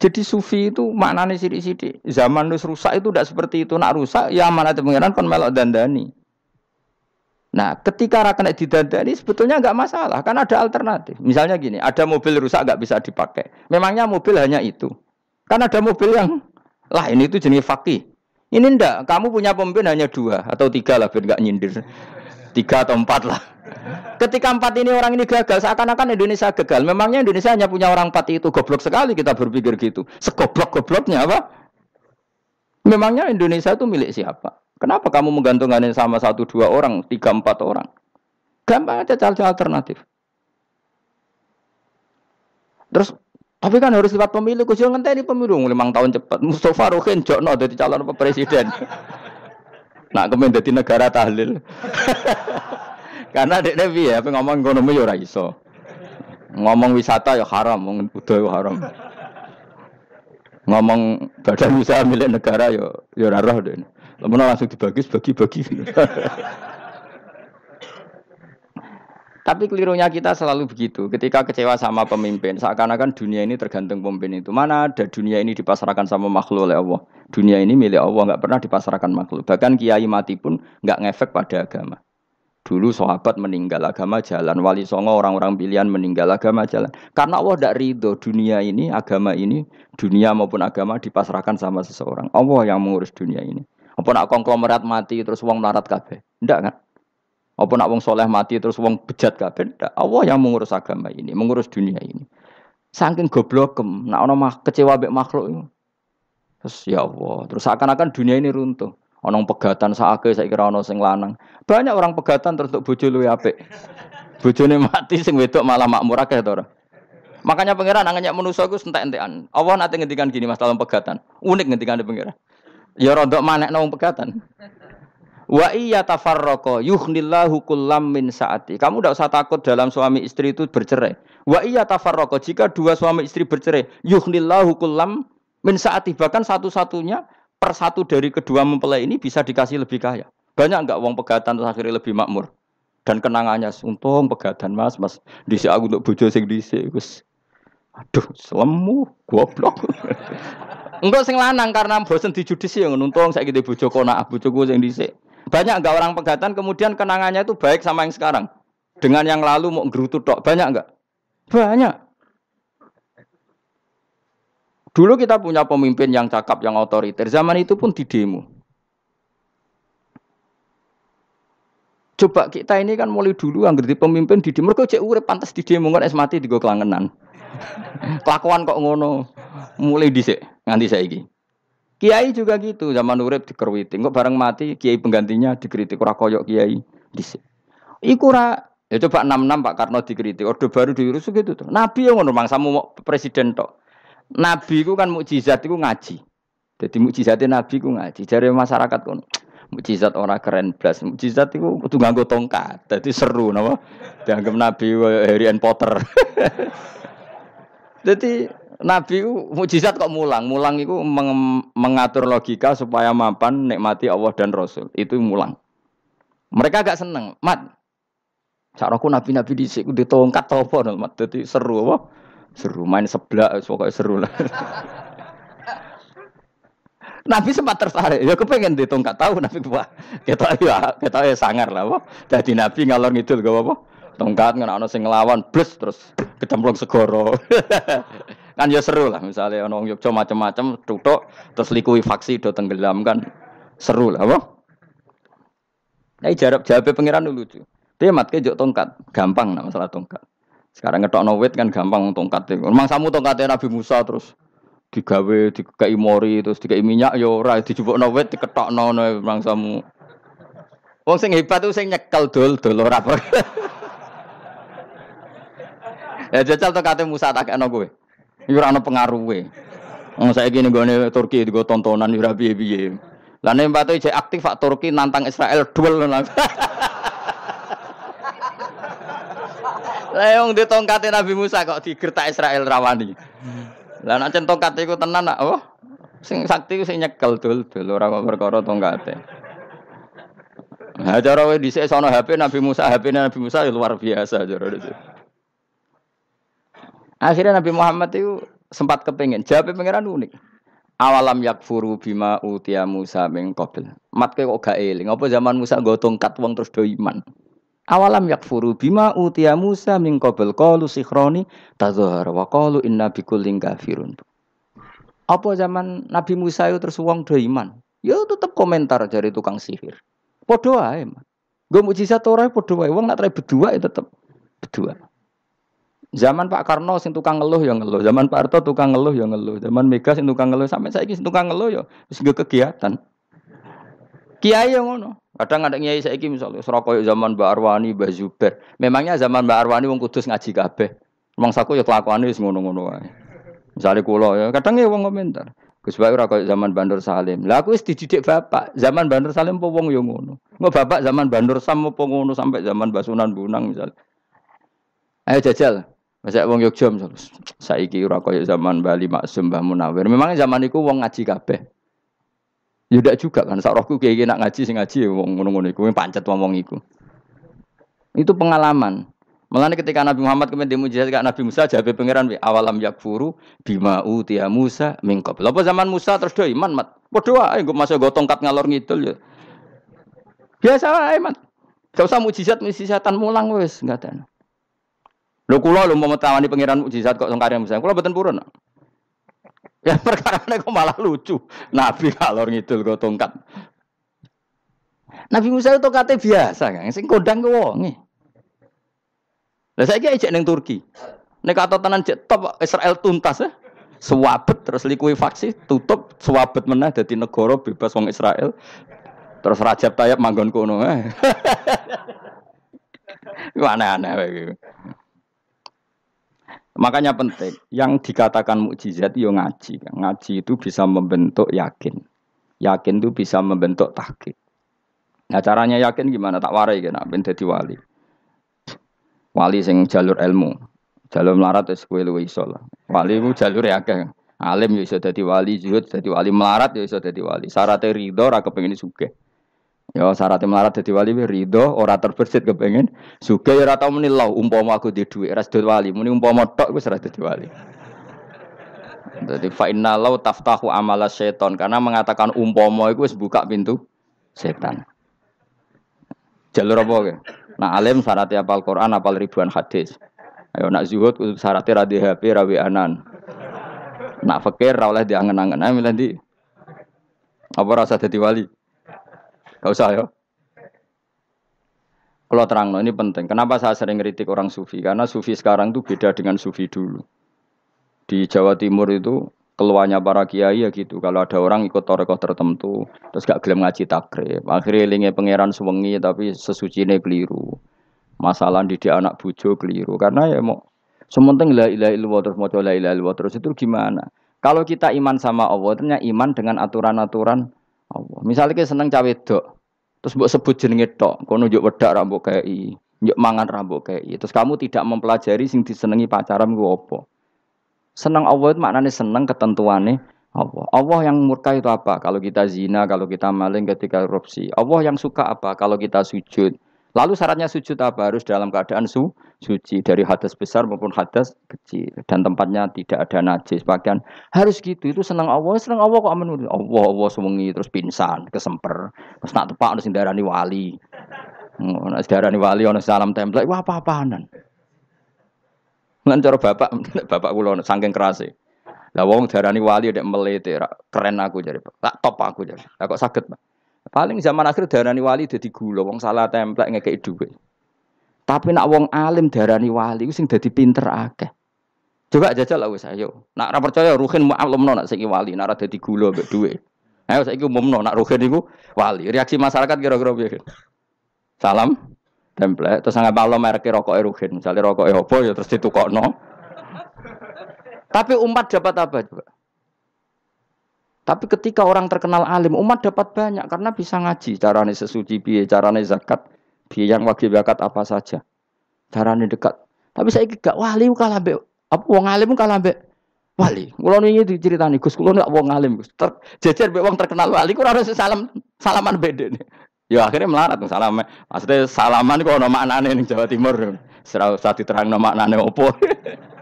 Jadi sufi itu maknanya sidik-sidik. Zaman nus rusak itu tidak seperti itu. Nak rusak ya amanat pengiran kon melok dandani. Nah, ketika rakan dandani sebetulnya nggak masalah, kan ada alternatif. Misalnya gini, ada mobil rusak nggak bisa dipakai. Memangnya mobil hanya itu? Kan ada mobil yang lah ini itu jenis fakih. Ini ndak, kamu punya pemimpin hanya dua atau tiga lah biar nggak nyindir tiga atau empat lah. Ketika empat ini orang ini gagal, seakan-akan Indonesia gagal. Memangnya Indonesia hanya punya orang empat itu goblok sekali kita berpikir gitu. Segoblok-gobloknya apa? Memangnya Indonesia itu milik siapa? Kenapa kamu menggantungkan sama satu dua orang, tiga empat orang? Gampang aja cari alternatif. Terus tapi kan harus lewat pemilu, kusil ngenteni pemilu, limang tahun cepat. Mustafa Rukin jokno jadi calon presiden. Nak kemen dadi negara tahlil. Karena dek Nabi ya, tapi ngomong ekonomi ya ora iso. Ngomong wisata ya haram, ngomong budaya ya haram. Ngomong badan usaha milik negara ya ya ora roh dek. langsung dibagi bagi-bagi. Tapi kelirunya kita selalu begitu. Ketika kecewa sama pemimpin, seakan-akan dunia ini tergantung pemimpin itu. Mana ada dunia ini dipasarkan sama makhluk oleh Allah. Dunia ini milik Allah, nggak pernah dipasarkan makhluk. Bahkan kiai mati pun nggak ngefek pada agama. Dulu sahabat meninggal agama jalan, wali songo orang-orang pilihan meninggal agama jalan. Karena Allah tidak ridho dunia ini, agama ini, dunia maupun agama dipasarkan sama seseorang. Allah yang mengurus dunia ini. Apa nak konglomerat mati terus uang melarat kabeh? Tidak kan? Apa nak wong soleh mati terus wong bejat kabeh? Ndak. Allah yang mengurus agama ini, mengurus dunia ini. Saking goblokem, nak ono mah kecewa mbek makhluk ini. Terus ya Allah, terus seakan-akan dunia ini runtuh. Ono pegatan sakake saya kira ono sing lanang. Banyak orang pegatan terus untuk bojo luwe apik. Bojone mati sing wedok malah makmur akeh to Makanya pangeran nanya manusia itu sentek-entekan. Allah nanti ngendikan gini mas dalam pegatan. Unik ngendikan di pangeran. Ya rodok manek nong pegatan. Wa iya tafarroko yuhnillahu kullam min saati. Kamu tidak usah takut dalam suami istri itu bercerai. Wa iya tafarroko jika dua suami istri bercerai yuhnillahu kullam min saati. Bahkan satu-satunya persatu dari kedua mempelai ini bisa dikasih lebih kaya. Banyak enggak uang pegatan terus lebih makmur. Dan kenangannya untung pegatan Mas, Mas. di aku untuk bojo sing di aduh selemu goblok. Enggak sing lanang karena bosen dijudisi ya untung gitu bojo kona gue sing dhisik. Banyak nggak orang pegatan kemudian kenangannya itu baik sama yang sekarang? Dengan yang lalu mau gerutu tok, banyak nggak? Banyak. Dulu kita punya pemimpin yang cakap, yang otoriter. Zaman itu pun di demo. Coba kita ini kan mulai dulu yang di pemimpin di demo. Mereka cek urep pantas di demo kan es mati di gue kelangenan. Kelakuan kok ngono. Mulai nanti nganti ini Kiai juga gitu, zaman urip dikerwiti. Kok bareng mati kiai penggantinya dikritik ora koyok kiai dhisik. Iku ora ya coba 66 Pak Karno dikritik, Orde Baru diurus gitu tuh. Nabi yang ngomong, sama presiden tok. Nabi ku kan mujizat ku ngaji. Jadi mukjizatnya Nabi ku ngaji. Jadi masyarakat kan mujizat orang keren blas. Mukjizat itu kudu nganggo tongkat. Jadi seru napa? Dianggap Nabi Harry and Potter. Jadi Nabi mujizat kok mulang. Mulang itu meng mengatur logika supaya mapan nikmati Allah dan Rasul. Itu mulang. Mereka agak seneng. Mat, Cara aku nabi-nabi di sini di tongkat topo mat, jadi seru apa? Seru main sebelah, pokoknya seru lah. nabi sempat tertarik, ya kepengen di tongkat tahu nabi buah. Kita ya, kita ya sangar lah, wah. Jadi nabi ngalor ngidul gak apa? Tongkat nggak sing ngelawan, blus terus kecemplung segoro. kan ya seru lah misalnya orang Yogyakarta macam-macam tutok terus likui faksi do tenggelam kan seru lah apa nah jarak jabe pangeran dulu lucu dia mati kejok tongkat gampang nah masalah tongkat sekarang ngetok novet kan gampang tongkat itu e. memang samu tongkatnya Nabi Musa terus digawe dikai mori terus dikai minyak yo ya ora dijupuk ketok diketokno e memang samu Wong sing hebat tuh sing nyekel dol dol ora. ya jajal tongkatnya Musa tak kena gue. Yo ora ana pengaruhe. Wong saiki ning gone Turki digo tontonan yo ora piye-piye. Lah nek patu aktif Pak Turki nantang Israel duel. Lah yang di Nabi Musa kok di digertak Israel rawani. Lah nek tongkat iku tenan nak oh sing sakti sing nyekel dul-dul ora kok perkara tongkate. Nah, cara dhisik sono HP Nabi Musa, HP Nabi Musa ya luar biasa cara Akhirnya Nabi Muhammad itu sempat kepingin, Jawabnya pangeran unik. Awalam yakfuru bima utia Musa ming qabil. Mat kok gak eling. Apa zaman Musa nggo tongkat wong terus do iman. Awalam yakfuru bima utia Musa min qabil qalu sikhroni wa qalu inna bikul kafirun. Apa zaman Nabi Musa itu terus wong do iman. Ya tetep komentar dari tukang sihir. Padha ae, Gue mujizat ora padha wae. Wong nak trai berdua ya tetep berdua. Zaman Pak Karno sing tukang ngeluh ya ngeluh, zaman Pak Harto tukang ngeluh ya ngeluh, zaman Mega sing tukang ngeluh, sampai saiki sing tukang ngeluh ya wis kegiatan. Kiai yang ngono. Kadang ada kiai saiki misalnya serokok zaman Mbak Arwani, Mbak Zuber. Memangnya zaman Mbak Arwani wong kudus ngaji kabeh. Wong saku ya kelakuane wis ngono-ngono wae. Misale kula ya, kadang ya wong komentar. Gus Bayu ora zaman Bandur Salim. Lah aku wis dididik bapak, zaman Bandur Salim po wong yo ya ngono. Engko bapak zaman Bandur Sam po ngono sampai zaman Basunan Bunang misalnya. Ayo jajal. Masa wong Yogya misal. saiki ora kaya zaman Bali Maksum Mbah Munawir. Memang zaman iku wong ngaji kabeh. Ya ndak juga kan sak rohku kiye nak ngaji sing ngaji ya wong ngono-ngono iku pancet wong iku. Itu pengalaman. Melane ketika Nabi Muhammad kemudian mujizat kak Nabi Musa jabe pangeran awalam yakfuru bima utia Musa mingkop. Lha zaman Musa terus do iman mat. Padha wae nggo masuk gotongkat tongkat ngalor ngidul ya. Biasa wae mat. Gak usah mujizat mujizatan mulang wis enggak ada. Lho kula lho mau tawani pangeran mukjizat kok sing karep misalnya, Kula mboten purun. Ya perkara kok malah lucu. Nabi kalor ngidul kok tongkat. Nabi Musa itu kate biasa kan, sing kodang ku wong. E. Lah saiki ajek ning Turki. Nek kata tenan jek top Israel tuntas ya. Suwabet terus likui faksi tutup suwabet meneh dadi negara bebas wong Israel. Terus raja tayap manggon kono. Eh. aneh-aneh Makanya penting, yang dikatakan mukjizat yo ngaji. Ngaji itu bisa membentuk yakin. Yakin itu bisa membentuk tahqiq. Nah caranya yakin gimana? Tak warai kan, ben dadi wali. Wali sing jalur ilmu. Jalur melarat wis kowe luwe iso lah. Wali ku jalur ya akeh. Alim yo iso dadi wali, zuhud dadi wali, melarat yo iso dadi wali. Syaratnya ridho ra kepengin sugih. Ya syaratnya melarat jadi wali ridho ora terbersit kepengen suka ya ratau menilau aku di duit ras jadi wali muni umpama tok gue serat jadi wali. Jadi fa innalau taftahu amala setan karena mengatakan umpama itu buka pintu setan. Jalur apa ke? Nah alim syaratnya apal Quran apal ribuan hadis. Ayo nak zuhud syaratnya radhi HP rawi anan. Nak fakir rawleh diangen-angen Ayo milih apa rasa jadi wali? Gak usah ya. Kalau terang, ini penting. Kenapa saya sering kritik orang sufi? Karena sufi sekarang itu beda dengan sufi dulu. Di Jawa Timur itu keluarnya para kiai ya gitu. Kalau ada orang ikut torekoh tertentu, terus gak gelem ngaji takrib. Akhirnya lingnya pangeran suwengi tapi sesuci ini keliru. Masalah dia anak bujo keliru. Karena ya mau sementing la ilaha illallah terus mau la ilaha illallah terus itu gimana? Kalau kita iman sama Allah, ternyata iman dengan aturan-aturan Allah. Misalnya kita seneng cawe dok, terus buat sebut jenenge kau kono juk wedak rambut kei, nunjuk mangan rambut kei. Terus kamu tidak mempelajari sing disenengi pacaran gue opo. Seneng Allah itu maknanya seneng ketentuannya Allah. Allah yang murka itu apa? Kalau kita zina, kalau kita maling, ketika korupsi. Allah yang suka apa? Kalau kita sujud, Lalu syaratnya sujud apa? Harus dalam keadaan su, suci dari hadas besar maupun hadas kecil dan tempatnya tidak ada najis. Bahkan harus gitu. Itu senang Allah, senang Allah kok amin. Allah, Allah semengi terus pingsan, kesemper. Terus nak tepak ono darani wali. Ono darani wali ono salam template wah apa apaanan Lan bapak, bapak kula saking kerase. Lah wong darani wali dek melete, ya, keren aku jadi. Tak top aku jadi. Lah kok saged, Pak? Paling zaman akhir darani wali jadi gula, wong salah templek kayak duit. Tapi nak wong alim darani wali ku sing jadi pinter akeh. Coba jajal lah wis ayo. Nak ora percaya ruhin mu'allimno nak sing wali, nak jadi dadi gula mbek dhuwit. Ayo saiki umumno nak ruhin iku wali. Reaksi masyarakat kira-kira piye? Salam templat. terus nggak malam merek rokok ruhin misalnya rokok apa ya terus no. tapi umat dapat apa coba tapi ketika orang terkenal alim, umat dapat banyak karena bisa ngaji. Caranya sesuci biaya, caranya zakat, biaya yang wajib zakat apa saja. Caranya dekat. Tapi saya gak wali kalah be, apa wong alim kalah be wali. Kalau ini diceritani Gus, kulo nggak wong alim Gus. Ter, jajar be wong terkenal wali, kurang harus salam salaman beda nih. Ya akhirnya melarat salam. Maksudnya salaman kok nama anane nih Jawa Timur. Serau satu terang nama anane opo.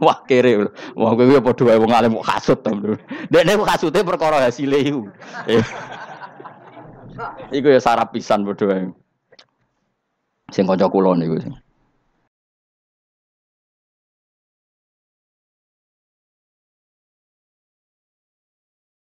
wah kere wong kowe apa duwe wong alim kok kasut to lho nek nek kasute perkara hasil iku iku ya sarap pisan bodho ae sing kanca kula niku sing